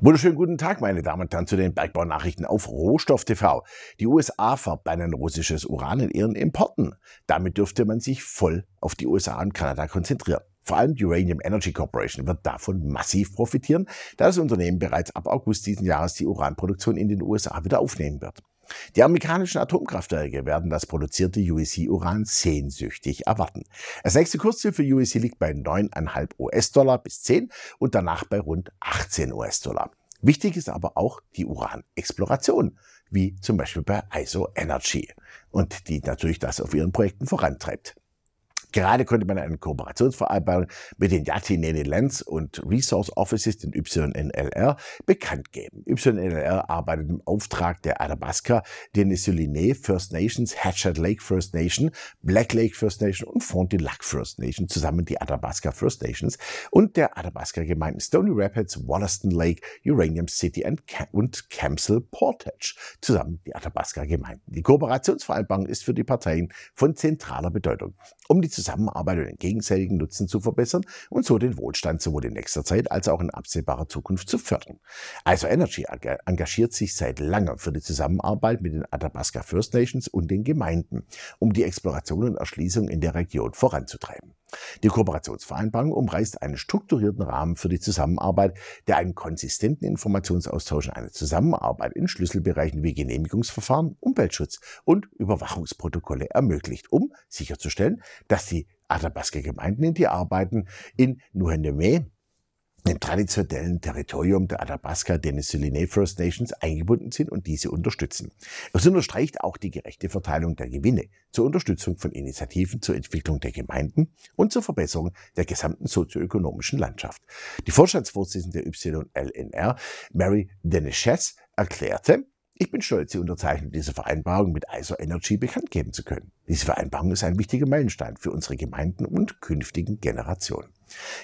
Wunderschönen guten Tag, meine Damen und Herren, zu den Bergbaunachrichten auf Rohstoff TV. Die USA verbannen russisches Uran in ihren Importen. Damit dürfte man sich voll auf die USA und Kanada konzentrieren. Vor allem die Uranium Energy Corporation wird davon massiv profitieren, da das Unternehmen bereits ab August diesen Jahres die Uranproduktion in den USA wieder aufnehmen wird. Die amerikanischen Atomkraftwerke werden das produzierte UEC-Uran sehnsüchtig erwarten. Das nächste Kursziel für UEC liegt bei 9,5 US-Dollar bis 10 und danach bei rund 18 US-Dollar. Wichtig ist aber auch die Uranexploration, wie zum Beispiel bei ISO Energy und die natürlich das auf ihren Projekten vorantreibt. Gerade konnte man eine Kooperationsvereinbarung mit den Yati Netherlands und Resource Offices, den YNLR, bekannt geben. YNLR arbeitet im Auftrag der Athabasca, Denisolinet First Nations, Hatchet Lake First Nation, Black Lake First Nation und Lac First Nation, zusammen die Athabasca First Nations und der Athabasca-Gemeinden Stony Rapids, Wollaston Lake, Uranium City und Camsel Portage, zusammen die Athabasca-Gemeinden. Die Kooperationsvereinbarung ist für die Parteien von zentraler Bedeutung, um die Zusammenarbeit und den gegenseitigen Nutzen zu verbessern und so den Wohlstand sowohl in nächster Zeit als auch in absehbarer Zukunft zu fördern. Also Energy engagiert sich seit langem für die Zusammenarbeit mit den Athabasca First Nations und den Gemeinden, um die Exploration und Erschließung in der Region voranzutreiben. Die Kooperationsvereinbarung umreißt einen strukturierten Rahmen für die Zusammenarbeit, der einen konsistenten Informationsaustausch und eine Zusammenarbeit in Schlüsselbereichen wie Genehmigungsverfahren, Umweltschutz und Überwachungsprotokolle ermöglicht, um sicherzustellen, dass die Athabasca-Gemeinden, in die arbeiten, in Nuhendeme im traditionellen Territorium der Athabasca, Denisiliné First Nations eingebunden sind und diese unterstützen. Es unterstreicht auch die gerechte Verteilung der Gewinne zur Unterstützung von Initiativen zur Entwicklung der Gemeinden und zur Verbesserung der gesamten sozioökonomischen Landschaft. Die Vorstandsvorsitzende YLNR, Mary Denisches, erklärte, ich bin stolz, Sie unterzeichnen diese Vereinbarung mit ISO Energy bekannt geben zu können. Diese Vereinbarung ist ein wichtiger Meilenstein für unsere Gemeinden und künftigen Generationen.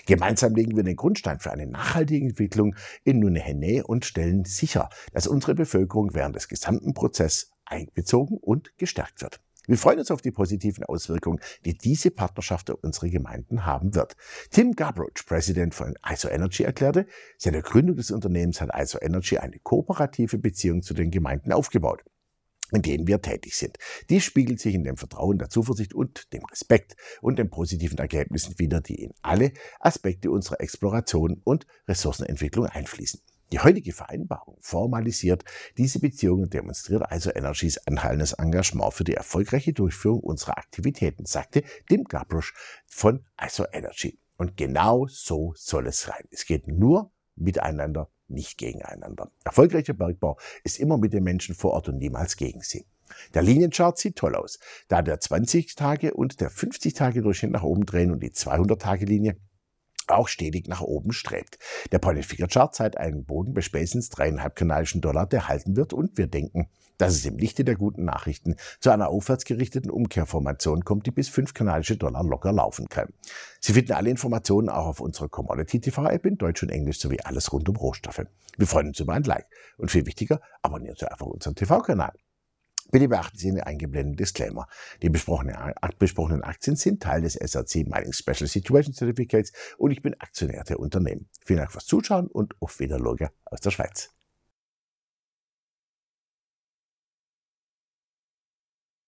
Gemeinsam legen wir den Grundstein für eine nachhaltige Entwicklung in Nunehene und stellen sicher, dass unsere Bevölkerung während des gesamten Prozesses einbezogen und gestärkt wird. Wir freuen uns auf die positiven Auswirkungen, die diese Partnerschaft auf unsere Gemeinden haben wird. Tim Gabroach, Präsident von ISO Energy, erklärte, seit der Gründung des Unternehmens hat ISO Energy eine kooperative Beziehung zu den Gemeinden aufgebaut in denen wir tätig sind. Dies spiegelt sich in dem Vertrauen, der Zuversicht und dem Respekt und den positiven Ergebnissen wider, die in alle Aspekte unserer Exploration und Ressourcenentwicklung einfließen. Die heutige Vereinbarung formalisiert diese Beziehung und demonstriert also Energies anhaltendes Engagement für die erfolgreiche Durchführung unserer Aktivitäten, sagte Tim Gabrusch von ISO Energy. Und genau so soll es sein. Es geht nur miteinander, nicht gegeneinander. Erfolgreicher Bergbau ist immer mit den Menschen vor Ort und niemals gegen sie. Der Linienchart sieht toll aus, da der 20-Tage- und der 50-Tage-Durchschnitt nach oben drehen und die 200-Tage-Linie auch stetig nach oben strebt. Der Point Figure Chart zeigt einen Boden bei spätestens dreieinhalb kanadischen Dollar, der halten wird und wir denken, dass es im Lichte der guten Nachrichten zu einer aufwärtsgerichteten Umkehrformation kommt, die bis fünf kanadische Dollar locker laufen kann. Sie finden alle Informationen auch auf unserer Commodity TV App in Deutsch und Englisch sowie alles rund um Rohstoffe. Wir freuen uns über ein Like und viel wichtiger, abonnieren Sie einfach unseren TV-Kanal. Bitte beachten Sie den eingeblendeten Disclaimer. Die besprochenen, Aktien sind Teil des SRC Mining Special Situation Certificates und ich bin Aktionär der Unternehmen. Vielen Dank fürs Zuschauen und auf Wiederloge aus der Schweiz.